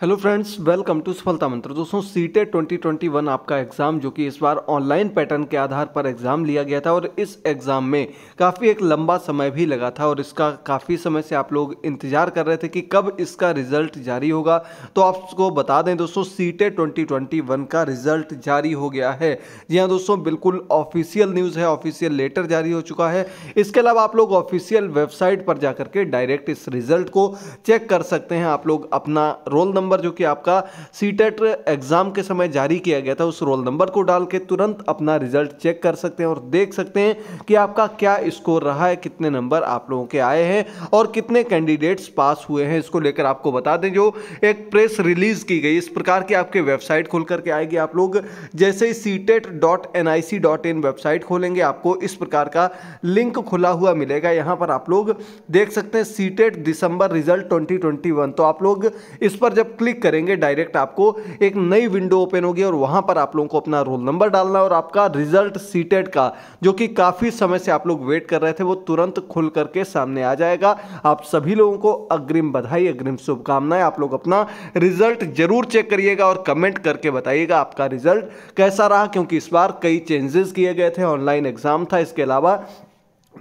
hello friends welcome to सफलता मंत्र दोस्तों सीटे 2021 e आपका एग्ज़ाम जो कि इस बार ऑनलाइन पैटर्न के आधार पर एग्ज़ाम लिया गया था और इस एग्ज़ाम में काफ़ी एक लंबा समय भी लगा था और इसका काफ़ी समय से आप लोग इंतज़ार कर रहे थे कि कब इसका रिज़ल्ट जारी होगा तो आपको बता दें दोस्तों सीटे 2021 e का रिज़ल्ट जारी हो गया है जी हाँ दोस्तों बिल्कुल ऑफिशियल न्यूज़ है ऑफिशियल लेटर जारी हो चुका है इसके अलावा आप लोग ऑफिशियल वेबसाइट पर जा के डायरेक्ट इस रिज़ल्ट को चेक कर सकते हैं आप लोग अपना रोल नंबर नंबर जो कि आपका सी एग्जाम e के समय जारी किया गया था उस रोल नंबर को डाल के तुरंत अपना रिजल्ट चेक कर सकते हैं और देख सकते हैं कि आपका क्या स्कोर रहा है कितने नंबर आप लोगों के आए हैं और कितने कैंडिडेट्स पास हुए हैं इसको लेकर आपको बता दें जो एक प्रेस रिलीज की गई इस प्रकार की आपके वेबसाइट खोल करके आएगी आप लोग जैसे ही C TET dot N I C dot in website खोलेंगे आपको इस प्रकार का लिंक खुला हुआ मिलेगा यहां पर आप लोग देख सकते हैं सी टेट दिसंबर रिजल्ट 2021 तो आप लोग इस पर जब क्लिक करेंगे डायरेक्ट आपको एक नई विंडो ओपन होगी और वहां पर आप लोगों को अपना रोल नंबर डालना और आपका रिजल्ट सीटेड का जो कि काफ़ी समय से आप लोग वेट कर रहे थे वो तुरंत खुल करके सामने आ जाएगा आप सभी लोगों को अग्रिम बधाई अग्रिम शुभकामनाएं आप लोग अपना रिजल्ट जरूर चेक करिएगा और कमेंट करके बताइएगा आपका रिजल्ट कैसा रहा क्योंकि इस बार कई चेंजेस किए गए थे ऑनलाइन एग्जाम था इसके अलावा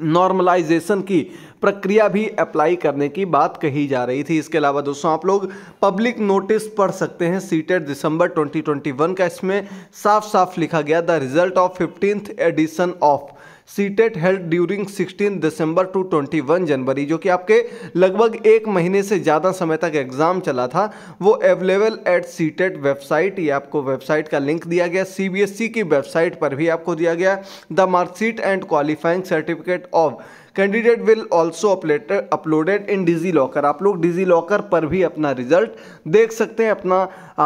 नॉर्मलाइजेशन की प्रक्रिया भी अप्लाई करने की बात कही जा रही थी इसके अलावा दोस्तों आप लोग पब्लिक नोटिस पढ़ सकते हैं सीटेड दिसंबर 2021 का इसमें साफ साफ लिखा गया the result of fifteenth edition of CTET held during 16 December to 21 January जो कि आपके लगभग एक महीने से ज़्यादा समय तक एग्ज़ाम चला था वो अवेलेबल एट सीटेट वेबसाइट ये आपको वेबसाइट का लिंक दिया गया सी की वेबसाइट पर भी आपको दिया गया the marksheet and qualifying certificate of candidate will also uploaded in DigiLocker आप लोग डिजी लॉकर पर भी अपना रिजल्ट देख सकते हैं अपना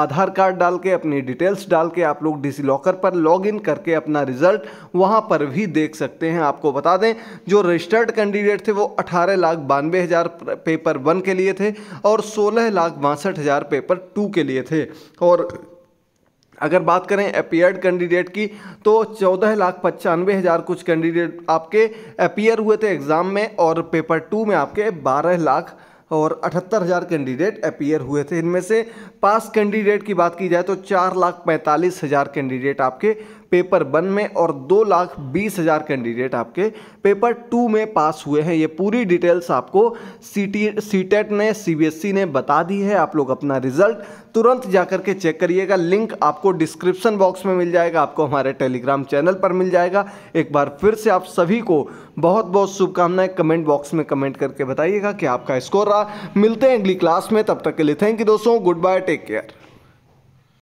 आधार कार्ड डाल के अपनी डिटेल्स डाल के आप लोग डिजी लॉकर पर लॉग इन करके अपना रिजल्ट वहां पर भी देख सकते हैं आपको बता दें जो रजिस्टर्ड कैंडिडेट थे वो अठारह लाख बानवे हज़ार पेपर वन के लिए थे और सोलह लाख बासठ हज़ार पेपर टू के लिए थे और अगर बात करें अपियर्ड कैंडिडेट की तो चौदह लाख पचानवे हज़ार कुछ कैंडिडेट आपके अपियर हुए थे एग्ज़ाम में और पेपर टू में आपके बारह लाख और अठहत्तर हज़ार कैंडिडेट अपियर हुए थे इनमें से पास कैंडिडेट की बात की जाए तो चार लाख पैंतालीस हज़ार कैंडिडेट आपके पेपर वन में और दो लाख बीस हज़ार कैंडिडेट आपके पेपर टू में पास हुए हैं ये पूरी डिटेल्स आपको सी टी सी टेट ने सी बी एस ई ने बता दी है आप लोग अपना रिजल्ट तुरंत जा कर के चेक करिएगा लिंक आपको डिस्क्रिप्शन बॉक्स में मिल जाएगा आपको हमारे टेलीग्राम चैनल पर मिल जाएगा एक बार फिर से आप सभी को बहुत बहुत शुभकामनाएं कमेंट बॉक्स में कमेंट करके बताइएगा कि आपका स्कोर रहा मिलते हैं अगली क्लास में तब तक के लिए थैंक यू दोस्तों गुड बाय टेक केयर